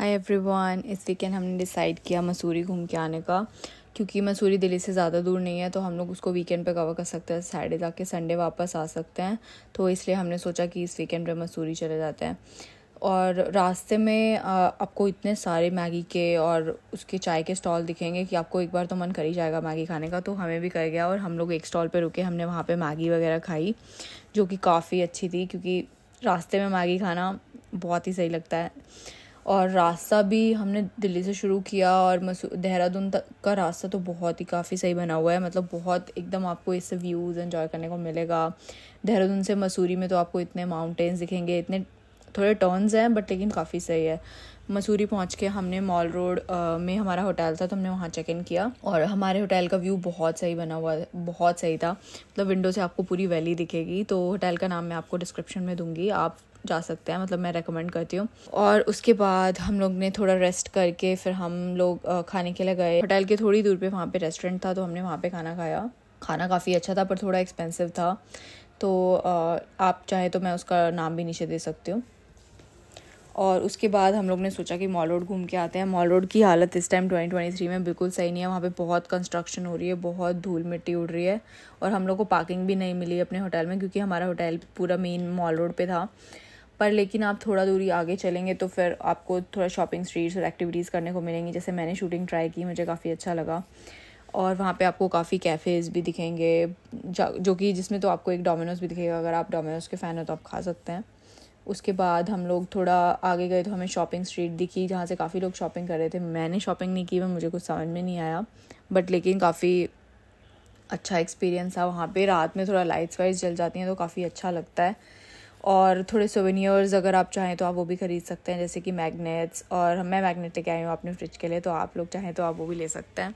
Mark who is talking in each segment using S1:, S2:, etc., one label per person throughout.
S1: हाय everyone इस weekend हमने decide किया मसूरी घूम के आने का क्योंकि मसूरी दिल्ली से ज़्यादा दूर नहीं है तो हम लोग उसको वीकेंड पे कवर कर सकते हैं सैटरडे जाके संडे वापस आ सकते हैं तो इसलिए हमने सोचा कि इस वीकेंड पे मसूरी चले जाते हैं और रास्ते में आपको इतने सारे मैगी के और उसके चाय के स्टॉल दिखेंगे कि आपको एक बार तो मन कर ही जाएगा मैगी खाने का तो हमें भी कर गया और हम लोग एक स्टॉल पर रुके हमने वहाँ पर मैगी वगैरह खाई जो कि काफ़ी अच्छी थी क्योंकि रास्ते में मैगी खाना बहुत ही सही लगता है और रास्ता भी हमने दिल्ली से शुरू किया और देहरादून तक का रास्ता तो बहुत ही काफ़ी सही बना हुआ है मतलब बहुत एकदम आपको इससे व्यूज़ इन्जॉय करने को मिलेगा देहरादून से मसूरी में तो आपको इतने माउंटेन्स दिखेंगे इतने थोड़े टर्न्स हैं बट लेकिन काफ़ी सही है मसूरी पहुंच के हमने मॉल रोड में हमारा होटल था तो हमने वहाँ चेक इन किया और हमारे होटल का व्यू बहुत सही बना हुआ बहुत सही था मतलब विंडो से आपको पूरी वैली दिखेगी तो होटल का नाम मैं आपको डिस्क्रिप्शन में दूंगी आप जा सकता है मतलब मैं रेकमेंड करती हूँ और उसके बाद हम लोग ने थोड़ा रेस्ट करके फिर हम लोग खाने के लिए गए होटल के थोड़ी दूर पे वहाँ पे रेस्टोरेंट था तो हमने वहाँ पे खाना खाया खाना काफ़ी अच्छा था पर थोड़ा एक्सपेंसिव था तो आप चाहे तो मैं उसका नाम भी नीचे दे सकती हूँ और उसके बाद हम लोग ने सोचा कि मॉल रोड घूम के आते हैं मॉल रोड की हालत इस टाइम 2023 में बिल्कुल सही नहीं है वहाँ पे बहुत कंस्ट्रक्शन हो रही है बहुत धूल मिट्टी उड़ रही है और हम लोग को पार्किंग भी नहीं मिली अपने होटल में क्योंकि हमारा होटल पूरा मेन मॉल रोड पे था पर लेकिन आप थोड़ा दूरी आगे चलेंगे तो फिर आपको थोड़ा शॉपिंग स्ट्रीट्स और एक्टिविटीज़ करने को मिलेंगी जैसे मैंने शूटिंग ट्राई की मुझे काफ़ी अच्छा लगा और वहाँ पे आपको काफ़ी कैफ़ेज़ भी दिखेंगे जो कि जिसमें तो आपको एक डोमिनोज़ भी दिखेगा अगर आप डोमिनोज़ के फ़ैन हो तो आप खा सकते हैं उसके बाद हम लोग थोड़ा आगे गए तो हमें शॉपिंग स्ट्रीट दिखी जहाँ से काफ़ी लोग शॉपिंग कर रहे थे मैंने शॉपिंग नहीं की वह मुझे कुछ समझ में नहीं आया बट लेकिन काफ़ी अच्छा एक्सपीरियंस था वहाँ पे रात में थोड़ा लाइट्स वाइट्स जल जाती हैं तो काफ़ी अच्छा लगता है और थोड़े सोवेनियर्स अगर आप चाहें तो आप वो भी ख़रीद सकते हैं जैसे कि मैगनेट्स और मैं मैगनेट लेके आई हूँ अपने फ्रिज के लिए तो आप लोग चाहें तो आप वो भी ले सकते हैं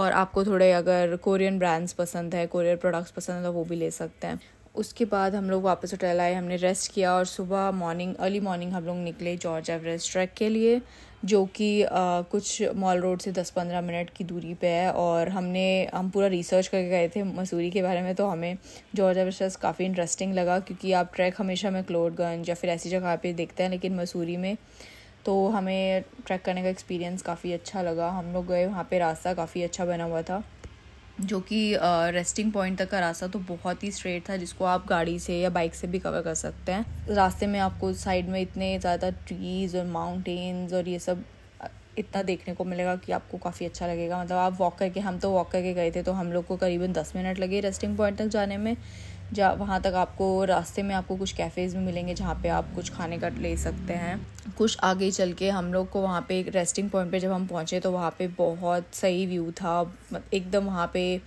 S1: और आपको थोड़े अगर कोरियन ब्रांड्स पसंद है कोरियर प्रोडक्ट्स पसंद है तो वो भी ले सकते हैं उसके बाद हम लोग वापस होटल आए हमने रेस्ट किया और सुबह मॉर्निंग अर्ली मॉर्निंग हम लोग निकले जॉर्ज एवरेस्ट ट्रैक के लिए जो कि कुछ मॉल रोड से दस पंद्रह मिनट की दूरी पे है और हमने हम पूरा रिसर्च करके गए थे मसूरी के बारे में तो हमें जॉर्ज वर्सेस काफ़ी इंटरेस्टिंग लगा क्योंकि आप ट्रैक हमेशा में क्लोडगंज या फिर ऐसी जगह पे देखते हैं लेकिन मसूरी में तो हमें ट्रैक करने का एक्सपीरियंस काफ़ी अच्छा लगा हम लोग गए वहाँ पे रास्ता काफ़ी अच्छा बना हुआ था जो कि रेस्टिंग पॉइंट तक का रास्ता तो बहुत ही स्ट्रेट था जिसको आप गाड़ी से या बाइक से भी कवर कर सकते हैं रास्ते में आपको साइड में इतने ज़्यादा ट्रीज़ और माउंटेन्स और ये सब इतना देखने को मिलेगा कि आपको काफ़ी अच्छा लगेगा मतलब आप वॉक करके हम तो वॉक करके गए थे तो हम लोग को करीबन दस मिनट लगे रेस्टिंग पॉइंट तक जाने में जहाँ वहाँ तक आपको रास्ते में आपको कुछ कैफ़ेज़ भी मिलेंगे जहाँ पे आप कुछ खाने का ले सकते हैं कुछ आगे चल के हम लोग को वहाँ पे एक रेस्टिंग पॉइंट पे जब हम पहुँचे तो वहाँ पे बहुत सही व्यू था एकदम वहाँ पे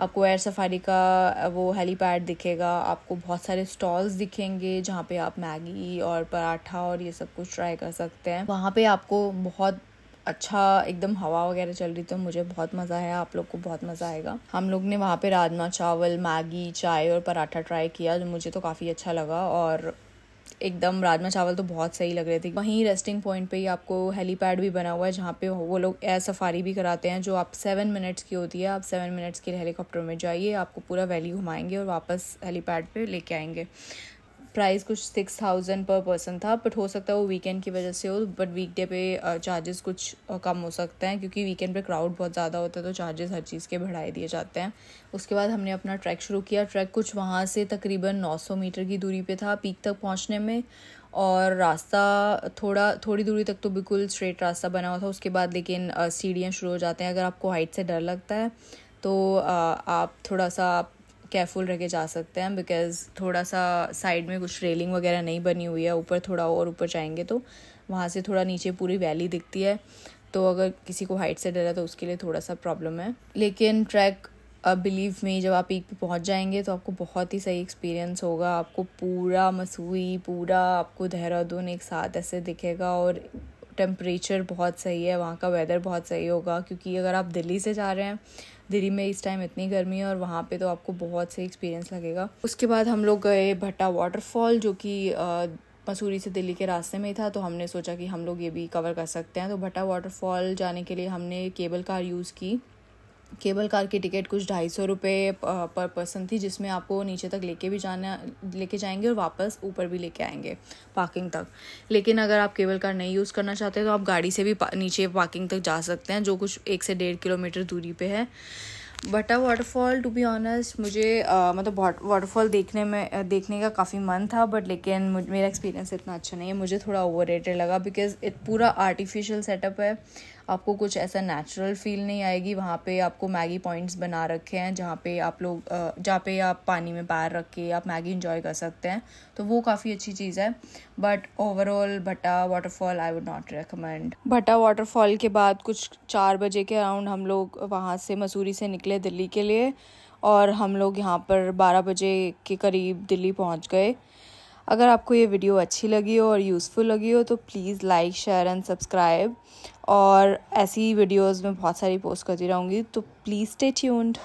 S1: आपको एयर सफारी का वो हेलीपैड दिखेगा आपको बहुत सारे स्टॉल्स दिखेंगे जहाँ पे आप मैगी और पराठा और ये सब कुछ ट्राई कर सकते हैं वहाँ पे आपको बहुत अच्छा एकदम हवा वगैरह चल रही तो मुझे बहुत मज़ा आया आप लोग को बहुत मज़ा आएगा हम लोग ने वहाँ पे राजमा चावल मैगी चाय और पराठा ट्राई किया जो मुझे तो काफ़ी अच्छा लगा और एकदम राजमा चावल तो बहुत सही लग रहे थे वहीं रेस्टिंग पॉइंट पे ही आपको हेलीपैड भी बना हुआ है जहाँ पे वो लोग एयर सफारी भी कराते हैं जो आप सेवन मिनट्स की होती है आप सेवन मिनट्स के हेलीकॉप्टर में जाइए आपको पूरा वैली घुमाएंगे और वापस हेलीपैड पे लेके आएंगे प्राइस कुछ सिक्स थाउजेंड पर पर्सन था बट हो सकता है वो वीकेंड की वजह से हो बट वीकडे पे चार्जेस कुछ कम हो सकते हैं क्योंकि वीकेंड पे क्राउड बहुत ज़्यादा होता है तो चार्जेस हर चीज़ के बढ़ाए दिए जाते हैं उसके बाद हमने अपना ट्रैक शुरू किया ट्रैक कुछ वहाँ से तकरीबन 900 मीटर की दूरी पे था पीक तक पहुँचने में और रास्ता थोड़ा थोड़ी दूरी तक तो बिल्कुल स्ट्रेट रास्ता बना हुआ था उसके बाद लेकिन सीढ़ियाँ शुरू हो जाते हैं अगर आपको हाइट से डर लगता है तो आप थोड़ा सा आप केयरफुल रह के जा सकते हैं बिकॉज थोड़ा सा साइड में कुछ रेलिंग वगैरह नहीं बनी हुई है ऊपर थोड़ा और ऊपर जाएंगे तो वहाँ से थोड़ा नीचे पूरी वैली दिखती है तो अगर किसी को हाइट से डर है तो उसके लिए थोड़ा सा प्रॉब्लम है लेकिन ट्रैक अब बिलीव में जब आप पीक पे पहुँच जाएंगे तो आपको बहुत ही सही एक्सपीरियंस होगा आपको पूरा मसूरी पूरा आपको देहरादून एक साथ ऐसे दिखेगा और टेम्परेचर बहुत सही है वहाँ का वेदर बहुत सही होगा क्योंकि अगर आप दिल्ली से जा रहे हैं दिल्ली में इस टाइम इतनी गर्मी है और वहाँ पे तो आपको बहुत सही एक्सपीरियंस लगेगा उसके बाद हम लोग गए भट्टा वाटरफॉल जो कि मसूरी से दिल्ली के रास्ते में ही था तो हमने सोचा कि हम लोग ये भी कवर कर सकते हैं तो भट्टा वाटरफॉल जाने के लिए हमने केबल कार यूज़ की केबल कार की टिकट कुछ ढाई सौ रुपये पर पर्सन थी जिसमें आपको नीचे तक लेके भी जाना लेके जाएंगे और वापस ऊपर भी लेके आएंगे पार्किंग तक लेकिन अगर आप केबल कार नहीं यूज़ करना चाहते तो आप गाड़ी से भी नीचे पार्किंग तक जा सकते हैं जो कुछ एक से डेढ़ किलोमीटर दूरी पे है बटा वाटरफॉल टू बी ऑनेस्ट मुझे आ, मतलब वाटरफॉल देखने में देखने का काफ़ी मन था बट लेकिन मेरा एक्सपीरियंस इतना अच्छा नहीं है मुझे थोड़ा ओवर लगा बिकॉज इट पूरा आर्टिफिशियल सेटअप है आपको कुछ ऐसा नेचुरल फील नहीं आएगी वहाँ पे आपको मैगी पॉइंट्स बना रखे हैं जहाँ पे आप लोग जहाँ पे आप पानी में पैर रख के आप मैगी इन्जॉय कर सकते हैं तो वो काफ़ी अच्छी चीज़ है but overall Bhatta waterfall I would not recommend Bhatta waterfall के बाद कुछ चार बजे के अराउंड हम लोग वहाँ से मसूरी से निकले दिल्ली के लिए और हम लोग यहाँ पर बारह बजे के करीब दिल्ली पहुँच गए अगर आपको ये वीडियो अच्छी लगी हो और यूज़फुल लगी हो तो please like share and subscribe और ऐसी वीडियोस में बहुत सारी पोस्ट करती रहूँगी तो प्लीज़ स्टे ट्यून्ड